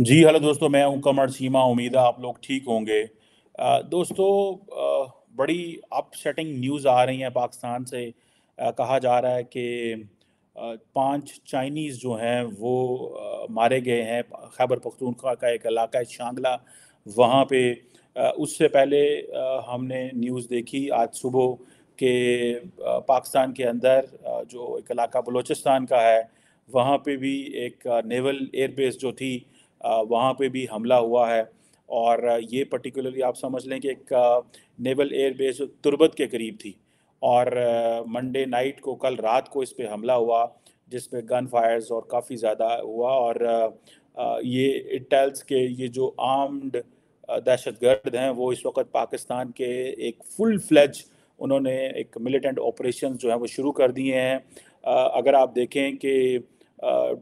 जी hello दोस्तों मैं हूं कमर सीमा उम्मीद है आप लोग ठीक होंगे दोस्तों बड़ी अपसेटिंग न्यूज़ आ रही है पाकिस्तान से कहा जा रहा है कि पांच चाइनीज़ जो हैं वो मारे गए हैं खैबर पख्तूनख्वा का एक इलाका है शांगला वहाँ पे उससे पहले हमने न्यूज़ देखी आज सुबह के पाकिस्तान के अंदर जो एक इलाका बलूचिस्तान का है वहाँ पे भी एक नेवल एयरबेस जो थी वहाँ पे भी हमला हुआ है और ये पर्टिकुलरली आप समझ लें कि एक नेवल एयरबेस तुरबत के करीब थी और मंडे नाइट को कल रात को इस पर हमला हुआ जिस पे गन फायर्स और काफ़ी ज़्यादा हुआ और ये इटैल्स टेल्स के ये जो आर्म्ड दहशत गर्द हैं वो इस वक्त पाकिस्तान के एक फुल फ्लैज उन्होंने एक मिलिटेंट ऑपरेशन जो है वो शुरू कर दिए हैं अगर आप देखें कि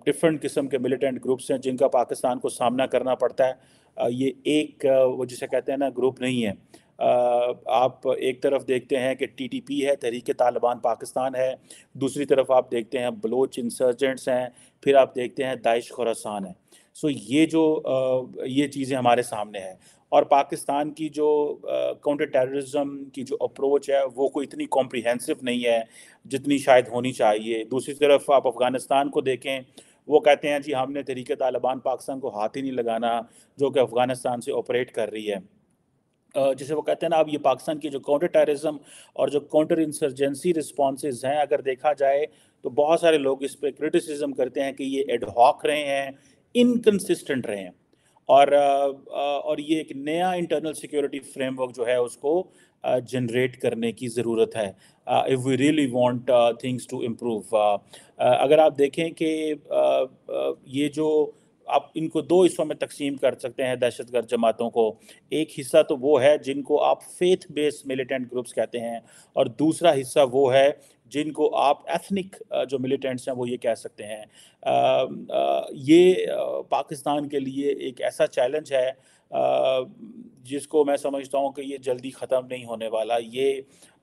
डिफरेंट किस्म के मिलिटेंट ग्रुप्स हैं जिनका पाकिस्तान को सामना करना पड़ता है ये एक वो जिसे कहते हैं ना ग्रुप नहीं है आप एक तरफ देखते हैं कि टीटीपी है तहरीक तालिबान पाकिस्तान है दूसरी तरफ आप देखते हैं बलोच इंसर्जेंट्स हैं फिर आप देखते हैं दाइश खुरासान है सो ये जो ये चीज़ें हमारे सामने हैं और पाकिस्तान की जो काउंटर टेररिज्म की जो अप्रोच है वो कोई इतनी कॉम्प्रिहेंसिव नहीं है जितनी शायद होनी चाहिए दूसरी तरफ आप अफ़गानिस्तान को देखें वो कहते हैं जी हमने तरीके तालिबान पाकिस्तान को हाथ ही नहीं लगाना जो कि अफ़गानिस्तान से ऑपरेट कर रही है जैसे वो कहते हैं ना अब ये पाकिस्तान की जो काउंटर टेररिज्म और जो काउंटर इंसर्जेंसी रिस्पॉन्सेज हैं अगर देखा जाए तो बहुत सारे लोग इस पर क्रिटिसिज्म करते हैं कि ये एडहॉक रहे हैं इनकन्सिस्टेंट रहे हैं और और ये एक नया इंटरनल सिक्योरिटी फ्रेमवर्क जो है उसको जनरेट करने की ज़रूरत है if we really want things to improve अगर आप देखें कि ये जो आप इनको दो हिस्सों में तकसीम कर सकते हैं दहशतगर्द जमातों को एक हिस्सा तो वो है जिनको आप फेथ बेस्ड मिलिटेंट ग्रुप्स कहते हैं और दूसरा हिस्सा वो है जिनको आप एथनिक जो मिलिटेंट्स हैं वो ये कह सकते हैं आ, आ, ये पाकिस्तान के लिए एक ऐसा चैलेंज है जिसको मैं समझता हूँ कि ये जल्दी ख़त्म नहीं होने वाला ये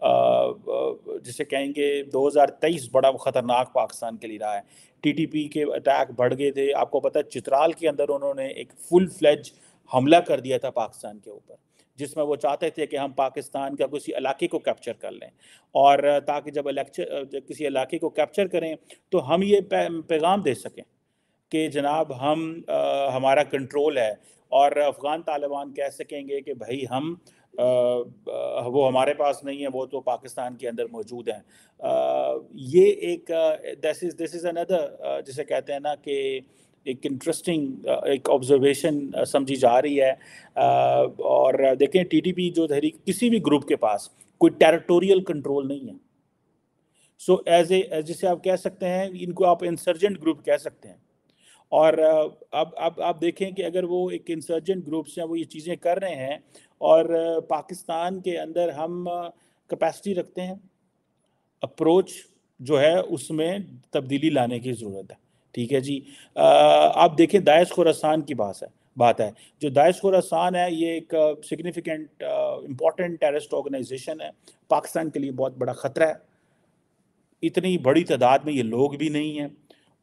जिसे कहेंगे 2023 बड़ा ख़तरनाक पाकिस्तान के लिए रहा है टीटीपी के अटैक बढ़ गए थे आपको पता है चित्राल के अंदर उन्होंने एक फुल फ्लैज हमला कर दिया था पाकिस्तान के ऊपर जिसमें वो चाहते थे कि हम पाकिस्तान का किसी इलाके को कैप्चर कर लें और ताकि जब इलेक्चर किसी इलाके को कैप्चर करें तो हम ये पैगाम दे सकें कि जनाब हम आ, हमारा कंट्रोल है और अफ़गान तालिबान कह सकेंगे कि भाई हम आ, वो हमारे पास नहीं है वो तो पाकिस्तान के अंदर मौजूद हैं ये एक this is this is another जिसे कहते हैं ना कि एक इंटरेस्टिंग एक ऑब्जर्वेशन समझी जा रही है और देखें टीटीपी जो तहरीक किसी भी ग्रुप के पास कोई टेरिटोरियल कंट्रोल नहीं है सो एज ए जिसे आप कह सकते हैं इनको आप इंसर्जेंट ग्रुप कह सकते हैं और अब अब आप देखें कि अगर वो एक इंसर्जेंट ग्रुप्स हैं वो ये चीज़ें कर रहे हैं और पाकिस्तान के अंदर हम कैपेसिटी रखते हैं अप्रोच जो है उसमें तब्दीली लाने की ज़रूरत है ठीक है जी आप देखें दाइश खुरासान की बात है बात है जो दाइश खुरासान है ये एक सिग्निफिकेंट इम्पॉर्टेंट टेररिस्ट ऑर्गेनाइजेशन है पाकिस्तान के लिए बहुत बड़ा ख़तरा है इतनी बड़ी तादाद में ये लोग भी नहीं हैं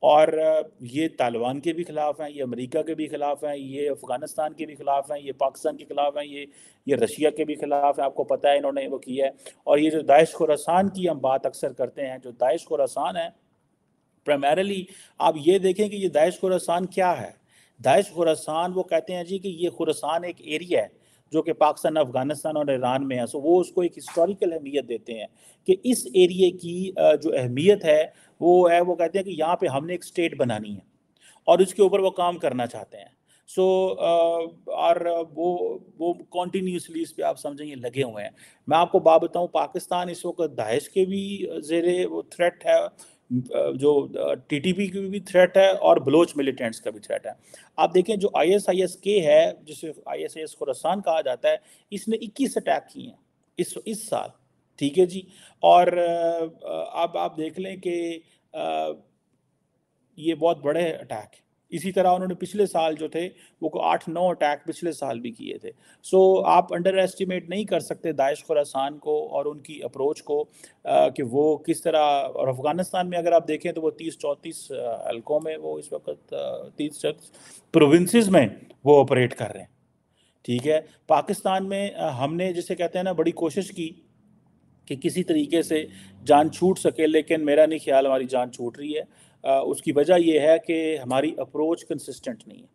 और ये तालिबान के भी ख़िलाफ़ हैं ये अमेरिका के भी ख़िलाफ़ हैं ये अफ़गानिस्तान के भी ख़िलाफ़ हैं ये पाकिस्तान के ख़िलाफ़ हैं ये ये रशिया के भी ख़िलाफ़ हैं आपको पता है इन्होंने वो किया है और ये जो दाइश खुरासान की हम बात अक्सर करते हैं जो दाइश खुरासान है प्राइमरली आप ये देखें कि ये दाइश खुरासान क्या है दाइश खुरासान वो कहते हैं जी कि ये खुरासान एक एरिया है जो कि पाकिस्तान अफगानिस्तान और ईरान में है सो वो उसको एक हिस्टोरिकल अहमियत देते हैं कि इस एरिए की जो अहमियत है वो है वो कहते हैं कि यहाँ पे हमने एक स्टेट बनानी है और उसके ऊपर वो काम करना चाहते हैं सो so, और वो वो कॉन्टीन्यूसली इस पर आप समझेंगे लगे हुए हैं मैं आपको बात बताऊँ पाकिस्तान इस वक्त दाइश के भी ज़ेरे वो थ्रेट है जो टी टी पी की भी थ्रेट है और बलोच मिलिटेंट्स का भी थ्रेट है आप देखें जो आई आई एस एस के है जिसे आई आई एस एस खुरस्तान कहा जाता है इसने इक्कीस अटैक किए हैं इस इस साल ठीक है जी और अब आप देख लें कि ये बहुत बड़े अटैक है इसी तरह उन्होंने पिछले साल जो थे वो को आठ नौ अटैक पिछले साल भी किए थे सो so, आप अंडर एस्टिमेट नहीं कर सकते दाइश खुरासान को और उनकी अप्रोच को आ, कि वो किस तरह और अफ़गानिस्तान में अगर आप देखें तो वो तीस चौंतीस हल्कों में वो इस वक्त तीस प्रोविंसेस में वो ऑपरेट कर रहे हैं ठीक है पाकिस्तान में हमने जिसे कहते हैं ना बड़ी कोशिश की कि किसी तरीके से जान छूट सके लेकिन मेरा नहीं ख्याल हमारी जान छूट रही है आ, उसकी वजह यह है कि हमारी अप्रोच कंसिस्टेंट नहीं है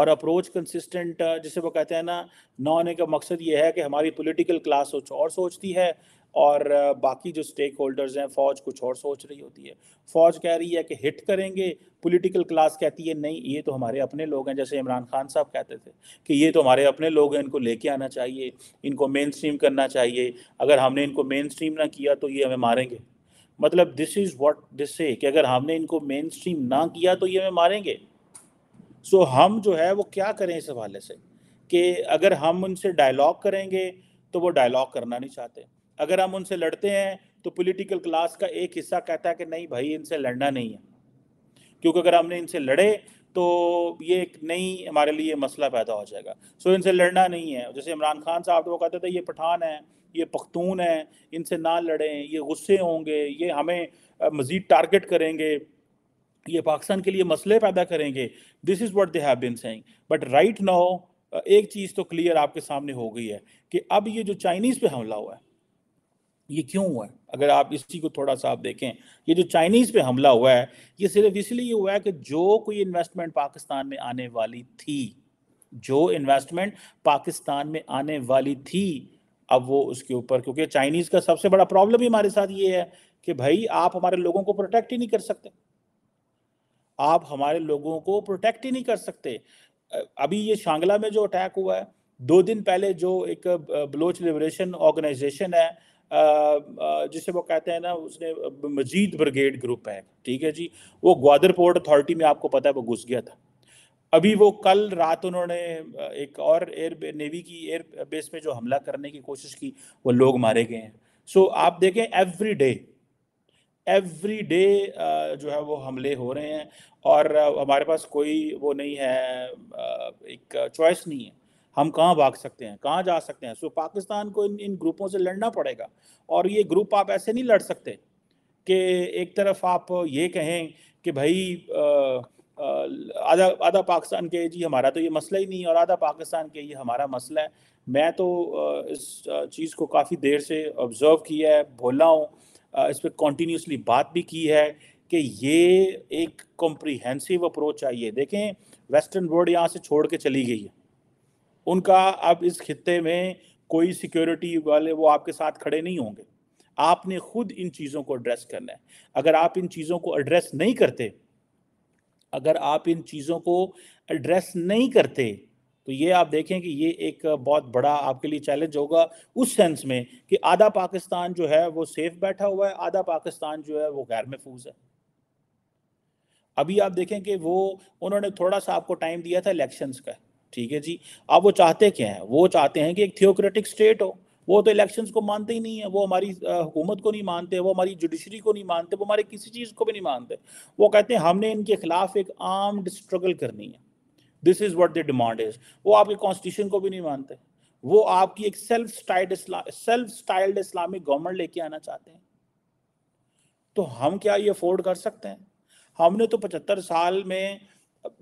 और अप्रोच कंसिस्टेंट जिसे वो कहते हैं ना ना होने का मकसद ये है कि हमारी पॉलिटिकल क्लास सोच और सोचती है और बाकी जो स्टेक होल्डर्स हैं फौज कुछ और सोच रही होती है फौज कह रही है कि हिट करेंगे पॉलिटिकल क्लास कहती है नहीं ये तो हमारे अपने लोग हैं जैसे इमरान खान साहब कहते थे कि ये तो हमारे अपने लोग हैं इनको लेके आना चाहिए इनको मेन स्ट्रीम करना चाहिए अगर हमने इनको मेन स्ट्रीम ना किया तो ये हमें मारेंगे मतलब दिस इज़ वॉट दिस से कि अगर हमने इनको मेन स्ट्रीम ना किया तो ये हमें मारेंगे सो so, हम जो है वो क्या करें इस हवाले से कि अगर हम उनसे डायलॉग करेंगे तो वो डायलॉग करना नहीं चाहते अगर हम उनसे लड़ते हैं तो पॉलिटिकल क्लास का एक हिस्सा कहता है कि नहीं भाई इनसे लड़ना नहीं है क्योंकि अगर हमने इनसे लड़े तो ये एक नई हमारे लिए मसला पैदा हो जाएगा सो इनसे लड़ना नहीं है जैसे इमरान खान साहब वो कहते थे ये पठान है ये पख्तून है इनसे ना लड़ें ये गुस्से होंगे ये हमें मज़ीद टारगेट करेंगे ये पाकिस्तान के लिए मसले पैदा करेंगे this is what they have been saying but right now एक चीज़ तो क्लियर आपके सामने हो गई है कि अब ये जो चाइनीज़ पे हमला हुआ है ये क्यों हुआ है अगर आप इसी को थोड़ा सा आप देखें ये जो चाइनीज़ पे हमला हुआ है ये सिर्फ इसलिए हुआ है कि जो कोई इन्वेस्टमेंट पाकिस्तान में आने वाली थी जो इन्वेस्टमेंट पाकिस्तान में आने वाली थी अब वो उसके ऊपर क्योंकि चाइनीज़ का सबसे बड़ा प्रॉब्लम ही हमारे साथ ये है कि भाई आप हमारे लोगों को प्रोटेक्ट ही नहीं कर सकते आप हमारे लोगों को प्रोटेक्ट ही नहीं कर सकते अभी ये शांगला में जो अटैक हुआ है दो दिन पहले जो एक बलोच लिबरेशन ऑर्गेनाइजेशन है जिसे वो कहते हैं ना उसने मजीद ब्रिगेड ग्रुप है ठीक है जी वो ग्वादर पोर्ट अथॉरिटी में आपको पता है वो घुस गया था अभी वो कल रात उन्होंने एक और एयर नेवी की एयर बेस में जो हमला करने की कोशिश की वो लोग मारे गए हैं सो so, आप देखें एवरी डे एवरी डे जो है वो हमले हो रहे हैं और हमारे पास कोई वो नहीं है एक चॉइस नहीं है हम कहाँ भाग सकते हैं कहाँ जा सकते हैं सो so, पाकिस्तान को इन इन ग्रुपों से लड़ना पड़ेगा और ये ग्रुप आप ऐसे नहीं लड़ सकते कि एक तरफ आप ये कहें कि भाई आधा आधा पाकिस्तान के जी हमारा तो ये मसला ही नहीं और आधा पाकिस्तान के ये हमारा मसला है मैं तो इस चीज़ को काफ़ी देर से ऑब्ज़र्व किया है बोला हूँ इस पर कॉन्टीन्यूसली बात भी की है कि ये एक कॉम्प्रीहेंसिव अप्रोच चाहिए देखें वेस्टर्न वर्ल्ड यहाँ से छोड़ के चली गई है उनका अब इस खत्े में कोई सिक्योरिटी वाले वो आपके साथ खड़े नहीं होंगे आपने खुद इन चीज़ों को एड्रेस करना है अगर आप इन चीज़ों को एड्रेस नहीं करते अगर आप इन चीज़ों को एड्रेस नहीं करते तो ये आप देखें कि ये एक बहुत बड़ा आपके लिए चैलेंज होगा उस सेंस में कि आधा पाकिस्तान जो है वो सेफ बैठा हुआ है आधा पाकिस्तान जो है वो गैर महफूज है अभी आप देखें कि वो उन्होंने थोड़ा सा आपको टाइम दिया था इलेक्शंस का ठीक है जी अब वो चाहते क्या है वो चाहते हैं कि एक थियोक्रेटिक स्टेट हो वो तो इलेक्शन को मानते ही नहीं है वो हमारी हुकूमत को नहीं मानते वो हमारी जुडिशरी को नहीं मानते वो हमारे किसी चीज़ को भी नहीं मानते वो कहते हैं हमने इनके खिलाफ एक आर्म्ड स्ट्रगल करनी है this is what the demand is वो आपके कॉन्स्टिट्यूशन को भी नहीं मानते वो आपकी एक self styled self styled Islamic government लेके आना चाहते हैं तो हम क्या ये अफोर्ड कर सकते हैं हमने तो पचहत्तर साल में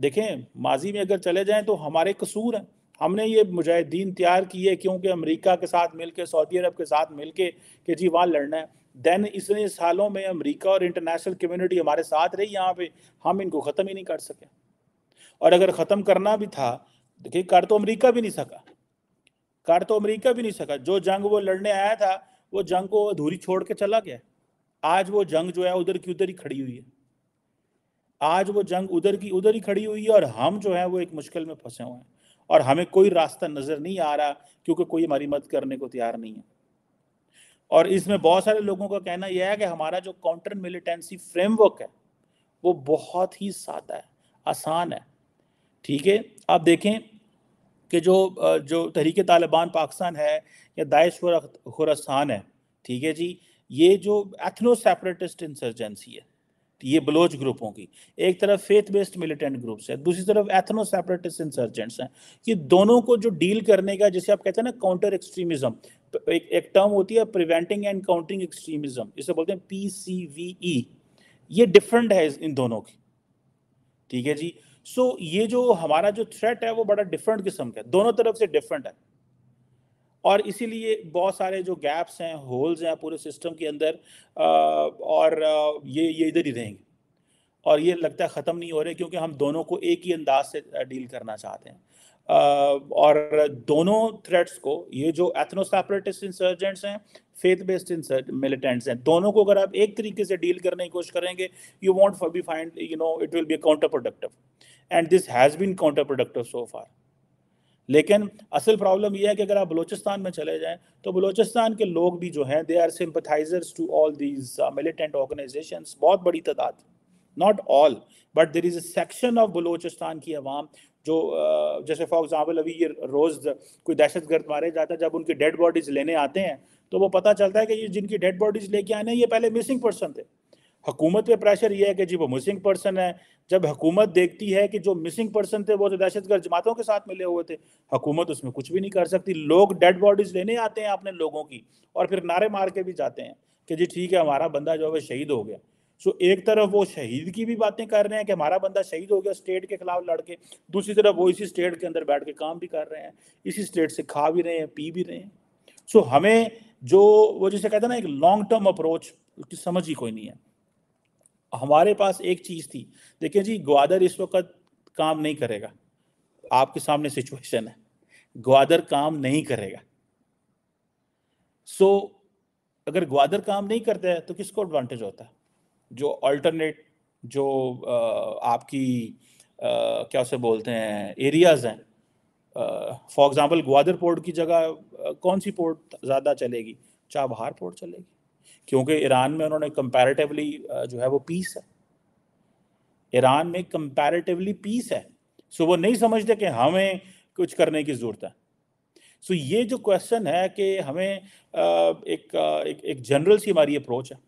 देखें माजी में अगर चले जाएं तो हमारे कसूर हैं हमने ये मुजाहिदीन तैयार किए क्योंकि अमेरिका के साथ मिलके सऊदी अरब के साथ मिलके के जी वहाँ लड़ना है दैन इतने सालों में अमेरिका और इंटरनेशनल कम्युनिटी हमारे साथ रही यहाँ पे हम इनको ख़त्म ही नहीं कर सके और अगर ख़त्म करना भी था देखिए कर तो अमरीका भी नहीं सका कर तो अमरीका भी नहीं सका जो जंग वो लड़ने आया था वो जंग को अधूरी छोड़ के चला गया आज वो जंग जो है उधर की उधर ही खड़ी हुई है आज वो जंग उधर की उधर ही खड़ी हुई है और हम जो है वो एक मुश्किल में फंसे हुए हैं और हमें कोई रास्ता नज़र नहीं आ रहा क्योंकि कोई हमारी मदद करने को तैयार नहीं है और इसमें बहुत सारे लोगों का कहना यह है कि हमारा जो काउंटर मिलिटेंसी फ्रेमवर्क है वो बहुत ही सादा है आसान है ठीक है आप देखें कि जो जो तहरीक तालिबान पाकिस्तान है या दाइश खुरासान है ठीक है जी ये जो एथनो सेपरेटिस्ट इंसर्जेंसी है ये बलोच ग्रुपों की एक तरफ फेथ बेस्ड मिलिटेंट ग्रुप्स है दूसरी तरफ एथनो सेपरेटिस्ट इंसर्जेंट्स हैं ये दोनों को जो डील करने का जैसे आप कहते हैं ना काउंटर एक्सट्रीमिज्म एक एक टर्म होती है प्रिवेंटिंग एंड काउंटरिंग एक्सट्रीमिज्म इसे बोलते हैं पी सी वी ई ये डिफरेंट है इन दोनों की ठीक है जी सो so, ये जो हमारा जो थ्रेट है वो बड़ा डिफरेंट किस्म का है दोनों तरफ से डिफरेंट है और इसीलिए बहुत सारे जो गैप्स हैं होल्स हैं पूरे सिस्टम के अंदर और ये ये इधर ही रहेंगे और ये लगता है ख़त्म नहीं हो रहे क्योंकि हम दोनों को एक ही अंदाज से डील करना चाहते हैं और दोनों थ्रेट्स को ये जो एथनोसेपरेटिस्ट इंसर्जेंट्स हैं फेथ बेस्ड मिलिटेंट्स हैं दोनों को अगर आप एक तरीके से डील करने की कोशिश करेंगे you won't be find you know it will be counterproductive and this has been counterproductive so far लेकिन असल प्रॉब्लम यह है कि अगर आप बलोचिस्तान में चले जाएं तो बलोचिस्तान के लोग भी जो हैं they are sympathisers to all these militant organisation बहुत बड़ी तादाद not all but there is a section of Balochistan की आवाम जो uh, जैसे फॉर एग्ज़ाम्पल अभी ये रोज़ कोई दहशत गर्द मारे जाता है जब उनकी डेड बॉडीज़ लेने आते हैं तो वो पता चलता है कि ये जिनकी डेड बॉडीज़ लेके आने ये पहले मिसिंग पर्सन थे हुकूमत पे प्रेशर ये है कि जी वो मिसिंग पर्सन है जब हुकूमत देखती है कि जो मिसिंग पर्सन थे वो तो दहशतगर्द जमातों के साथ मिले हुए थे हुकूमत उसमें कुछ भी नहीं कर सकती लोग डेड बॉडीज लेने आते हैं अपने लोगों की और फिर नारे मार के भी जाते हैं कि जी ठीक है हमारा बंदा जो है शहीद हो गया सो एक तरफ वो शहीद की भी बातें कर रहे हैं कि हमारा बंदा शहीद हो गया स्टेट के खिलाफ लड़के दूसरी तरफ वो इसी स्टेट के अंदर बैठ के काम भी कर रहे हैं इसी स्टेट से खा भी रहे हैं पी भी रहे हैं सो हमें जो वो जिसे कहते हैं ना एक लॉन्ग टर्म अप्रोच उसकी समझ ही कोई नहीं है हमारे पास एक चीज थी देखिए जी ग्वादर इस वक्त काम नहीं करेगा आपके सामने सिचुएशन है ग्वादर काम नहीं करेगा सो so, अगर ग्वादर काम नहीं करता है तो किसको एडवांटेज होता है जो अल्टरनेट जो आपकी क्या उसे बोलते हैं एरियाज हैं फॉर एग्जांपल ग्वादर पोर्ट की जगह कौन सी पोर्ट ज़्यादा चलेगी चाबहार पोर्ट चलेगी क्योंकि ईरान में उन्होंने कंपैरेटिवली जो है वो पीस है ईरान में कंपैरेटिवली पीस है सो वो नहीं समझते कि हमें कुछ करने की ज़रूरत है सो ये जो क्वेश्चन है कि हमें एक एक, एक जनरल सी हमारी अप्रोच है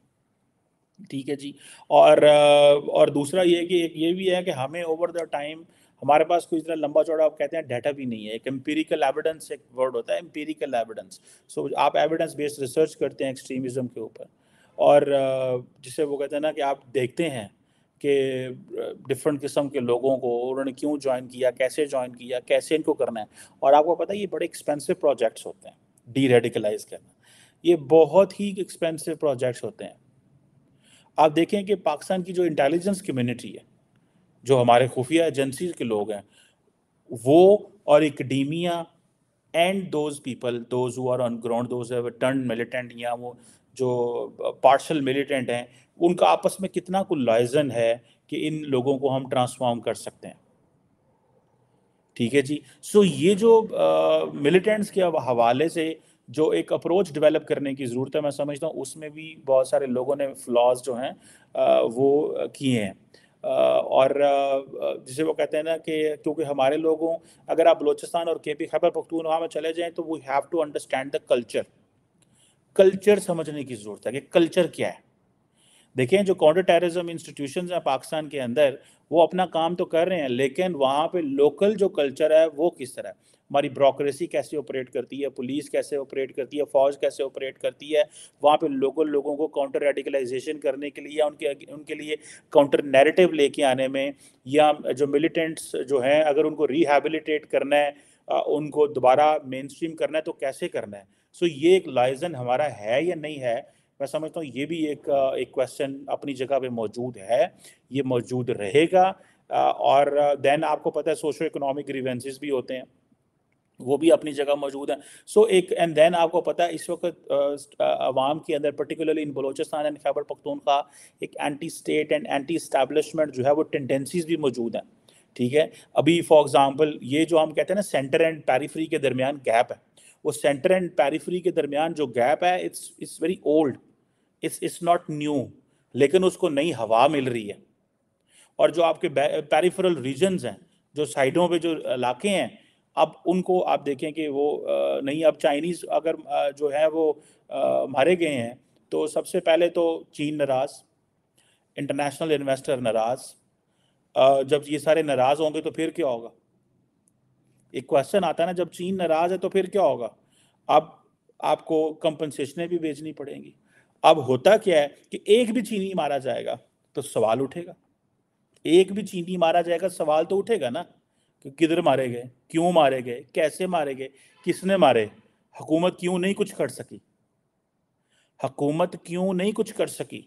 ठीक है जी और और दूसरा ये कि एक ये भी है कि हमें ओवर द टाइम हमारे पास कोई इतना लंबा चौड़ा आप कहते हैं डाटा भी नहीं है एक एम्पेरिकल एविडेंस एक वर्ड होता है एम्पेरिकल एविडेंस सो आप एविडेंस बेस्ड रिसर्च करते हैं एक्सट्रीमिज्म के ऊपर और जिसे वो कहते हैं ना कि आप देखते हैं कि डिफरेंट किस्म के लोगों को उन्होंने क्यों ज्वाइन किया कैसे ज्वाइन किया कैसे इनको करना है और आपको पता है ये बड़े एक्सपेंसिव प्रोजेक्ट्स होते हैं डी रेडिकलाइज करना ये बहुत ही एक्सपेंसिव प्रोजेक्ट्स होते हैं आप देखें कि पाकिस्तान की जो इंटेलिजेंस कम्युनिटी है जो हमारे खुफिया एजेंसीज के लोग हैं वो और academia and those people those who are on ground those turn militant या वो जो पार्शल मिलिटेंट हैं उनका आपस में कितना कुल लाइजन है कि इन लोगों को हम ट्रांसफॉर्म कर सकते हैं ठीक है जी सो ये जो मिलिटेंट्स के हवाले से जो एक अप्रोच डेवलप करने की ज़रूरत है मैं समझता हूँ उसमें भी बहुत सारे लोगों ने फ्लॉज जो हैं वो किए हैं और जिसे वो कहते हैं ना कि क्योंकि हमारे लोगों अगर आप बलोचिस्तान और के पी खैबर वहाँ में चले जाएँ तो we have to understand the culture culture समझने की ज़रूरत है कि कल्चर क्या है देखें जो काउंटर टेररिज्म इंस्टीट्यूशन हैं पाकिस्तान के अंदर वो अपना काम तो कर रहे हैं लेकिन वहाँ पे लोकल जो कल्चर है वो किस तरह है हमारी ब्रोक्रेसी कैसे ऑपरेट करती है पुलिस कैसे ऑपरेट करती है फौज कैसे ऑपरेट करती है वहाँ पे लोकल लोगों को काउंटर रेडिकलाइजेशन करने के लिए या उनके उनके लिए काउंटर नैरेटिव लेके आने में या जो मिलिटेंट्स जो हैं अगर उनको रिहेबिलिटेट करना है उनको दोबारा मेन स्ट्रीम करना है तो कैसे करना है सो so, ये एक लाइजन हमारा है या नहीं है मैं समझता हूँ ये भी एक एक क्वेश्चन अपनी जगह पे मौजूद है ये मौजूद रहेगा और देन आपको पता है सोशो इकोनॉमिक ग्रीवेंसेस भी होते हैं वो भी अपनी जगह मौजूद हैं सो एक एंड देन आपको पता है इस वक्त आवाम के अंदर particularly in Balochistan and Khyber Pakhtunkhwa एक anti state and anti establishment जो है वो टेंडेंसीज भी मौजूद हैं ठीक है अभी फॉर एग्ज़ाम्पल ये जो हम कहते हैं ना सेंटर एंड पैरीफ्री के दरमियान गैप है वो सेंटर एंड पैरीफ्री के दरमियान जो गैप है it's it's very old it's it's not new लेकिन उसको नई हवा मिल रही है और जो आपके पेरीफरल रीजन्स हैं जो साइडों पे जो इलाके हैं अब उनको आप देखें कि वो नहीं अब चाइनीज़ अगर जो है वो मारे गए हैं तो सबसे पहले तो चीन नाराज़ इंटरनेशनल इन्वेस्टर नाराज़ जब ये सारे नाराज़ होंगे तो फिर क्या होगा एक क्वेश्चन आता है ना जब चीन नाराज़ है तो फिर क्या होगा अब आपको कंपनसेशनें भी भेजनी पड़ेंगी अब होता क्या है कि एक भी चीनी मारा जाएगा तो सवाल उठेगा एक भी चीनी मारा जाएगा सवाल तो उठेगा ना कि किधर मारे गए क्यों मारे गए कैसे मारे गए किसने मारे हुकूमत क्यों नहीं कुछ कर सकी हकूमत क्यों नहीं कुछ कर सकी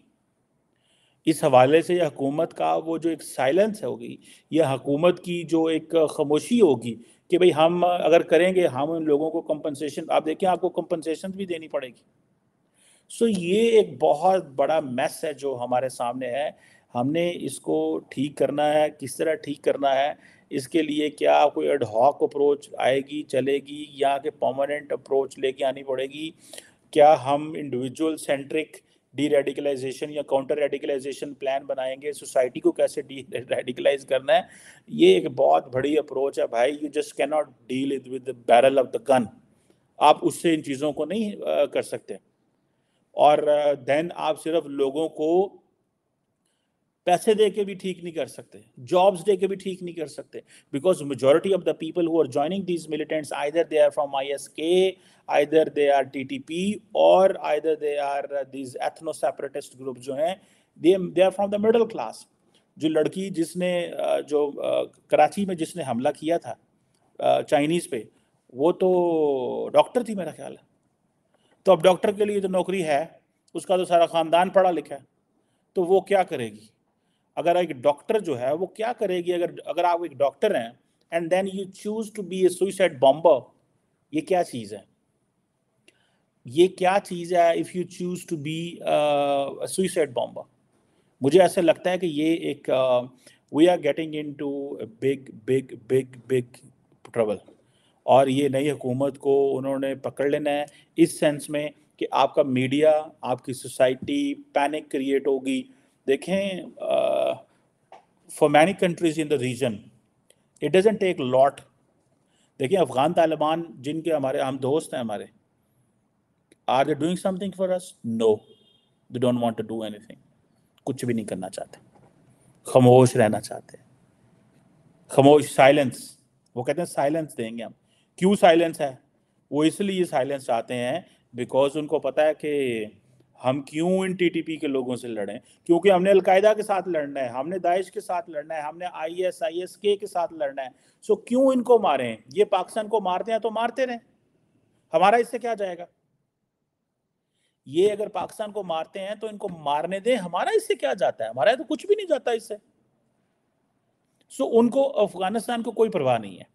इस हवाले से यह हकूमत का वो जो एक साइलेंस होगी यह हकूमत की जो एक खामोशी होगी कि भाई हम अगर करेंगे हम उन लोगों को कंपनसेशन आप देखें आपको कंपनसेशन भी देनी पड़ेगी सो ये एक बहुत बड़ा मैस है जो हमारे सामने है हमने इसको ठीक करना है किस तरह ठीक करना है इसके लिए क्या कोई एडहॉक अप्रोच आएगी चलेगी या कि पर्मानेंट अप्रोच लेके आनी पड़ेगी क्या हम इंडिविजुअल सेंट्रिक डी रेडिकलाइजेशन या काउंटर रेडिकलाइजेशन प्लान बनाएंगे सोसाइटी को कैसे डी रेडिकलाइज करना है ये एक बहुत बड़ी अप्रोच है भाई you just can not deal with barrel of the gun आप उससे इन चीज़ों को नहीं कर सकते और देन आप सिर्फ लोगों को पैसे दे के भी ठीक नहीं कर सकते जॉब्स दे के भी ठीक नहीं कर सकते because majority of the people who are joining these militants either they are from I S K either they are T T P और either they are these ethno separatist group जो हैं they they are from the middle class जो लड़की जिसने uh, जो uh, Karachi में जिसने हमला किया था चाइनीज़ uh, पे वो तो डॉक्टर थी मेरा ख्याल है तो अब डॉक्टर के लिए तो नौकरी है उसका तो सारा ख़ानदान पढ़ा लिखा है तो वो क्या करेगी अगर एक डॉक्टर जो है वो क्या करेगी अगर अगर आप एक डॉक्टर हैं and then you choose to be a suicide bomber ये क्या चीज़ है ये क्या चीज़ है if you choose to be suicide bomber मुझे ऐसा लगता है कि ये एक we are getting into big big big big trouble और ये नई हुकूमत को उन्होंने पकड़ लेना है इस सेंस में कि आपका मीडिया आपकी सोसाइटी पैनिक क्रिएट होगी देखें ah, uh, for many countries in the region it doesn't take lot देखिए अफगान तालिबान जिनके हमारे हम दोस्त हैं हमारे are they doing something for us no they don't want to do anything कुछ भी नहीं करना चाहते खामोश रहना चाहते खामोश साइलेंस वो कहते हैं साइलेंस देंगे हम क्यों साइलेंस है वो इसलिए साइलेंस चाहते हैं बिकॉज उनको पता है कि हम क्यों इन टीटीपी के लोगों से लड़ें क्योंकि हमने अलकायदा के साथ लड़ना है हमने दाइश के साथ लड़ना है हमने आई एस आई एस के के साथ लड़ना है सो क्यों इनको मारें ये पाकिस्तान को मारते हैं तो मारते रहें हमारा इससे क्या जाएगा ये अगर पाकिस्तान को मारते हैं तो इनको मारने दें हमारा इससे क्या जाता है हमारा तो कुछ भी नहीं जाता इससे सो उनको अफगानिस्तान को कोई परवाह नहीं है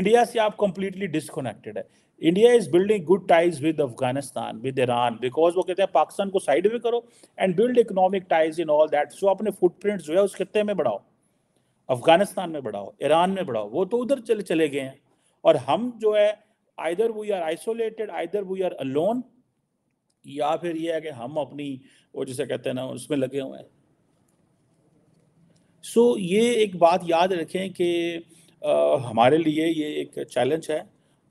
इंडिया से आप कंप्लीटली डिसकनेक्टेड है India is building good ties with Afghanistan with Iran because वो कहते हैं पाकिस्तान को साइड में करो and build economic ties in all that so अपने फुटप्रिंट जो है उस खत्ते में बढ़ाओ अफगानिस्तान में बढ़ाओ ईरान में बढ़ाओ वो तो उधर चले चले गए हैं और हम जो है either we are isolated either we are alone या फिर ये है कि हम अपनी वो जिसे कहते हैं ना उसमें लगे हुए हैं सो so, ये एक बात याद रखें कि हमारे लिए ये एक चैलेंज है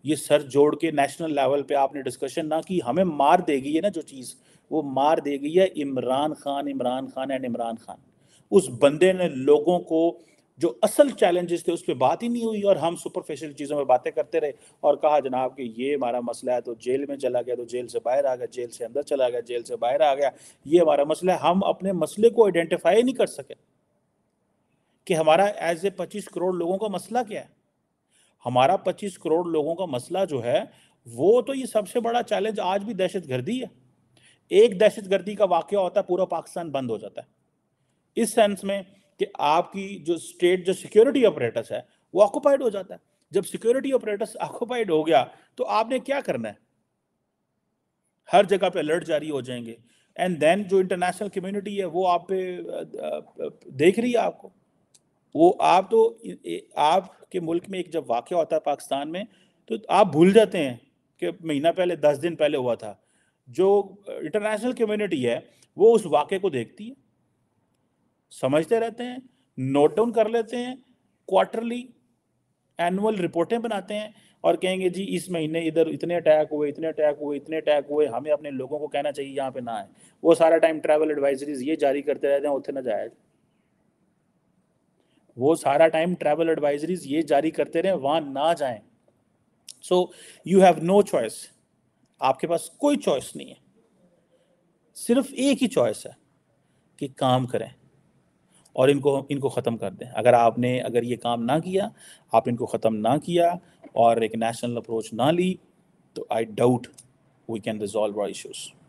ये सर जोड़ के नेशनल लेवल पे आपने डिस्कशन ना कि हमें मार देगी है ना जो चीज़ वो मार देगी है इमरान खान इमरान खान एंड इमरान खान उस बंदे ने लोगों को जो असल चैलेंजेस थे उस पर बात ही नहीं हुई और हम सुपरफिशियल चीज़ों में बातें करते रहे और कहा जनाब कि ये हमारा मसला है तो जेल में चला गया तो जेल से बाहर आ गया जेल से अंदर चला गया जेल से बाहर आ गया ये हमारा मसला है हम अपने मसले को आइडेंटिफाई नहीं कर सके कि हमारा एज ए पच्चीस करोड़ लोगों का मसला क्या है हमारा पच्चीस करोड़ लोगों का मसला जो है वो तो ये सबसे बड़ा चैलेंज आज भी दहशत गर्दी है एक दहशत गर्दी का वाक्य होता है पूरा पाकिस्तान बंद हो जाता है इस सेंस में कि आपकी जो स्टेट जो सिक्योरिटी ऑपरेटर्स है वो ऑक्यूपाइड हो जाता है जब सिक्योरिटी ऑपरेटर्स ऑक्यूपाइड हो गया तो आपने क्या करना है हर जगह पे अलर्ट जारी हो जाएंगे एंड देन जो इंटरनेशनल कम्युनिटी है वो आप पे देख रही है आपको वो आप तो आपके मुल्क में एक जब वाक़ होता है पाकिस्तान में तो आप भूल जाते हैं कि महीना पहले दस दिन पहले हुआ था जो इंटरनेशनल कम्युनिटी है वो उस वाक़े को देखती है समझते रहते हैं नोट डाउन कर लेते हैं क्वार्टरली एनुअल रिपोर्टें बनाते हैं और कहेंगे जी इस महीने इधर इतने अटैक हुए इतने अटैक हुए इतने अटैक हुए हमें अपने लोगों को कहना चाहिए यहाँ पे ना आए वो सारा टाइम ट्रैवल एडवाइजरीज ये जारी करते रहते हैं उतने ना जाए वो सारा टाइम ट्रैवल एडवाइजरीज ये जारी करते रहे वहाँ ना जाएं so you have no choice आपके पास कोई चॉइस नहीं है सिर्फ एक ही चॉइस है कि काम करें और इनको इनको ख़त्म कर दें अगर आपने अगर ये काम ना किया आप इनको ख़त्म ना किया और एक नेशनल अप्रोच ना ली तो I doubt we can resolve our issues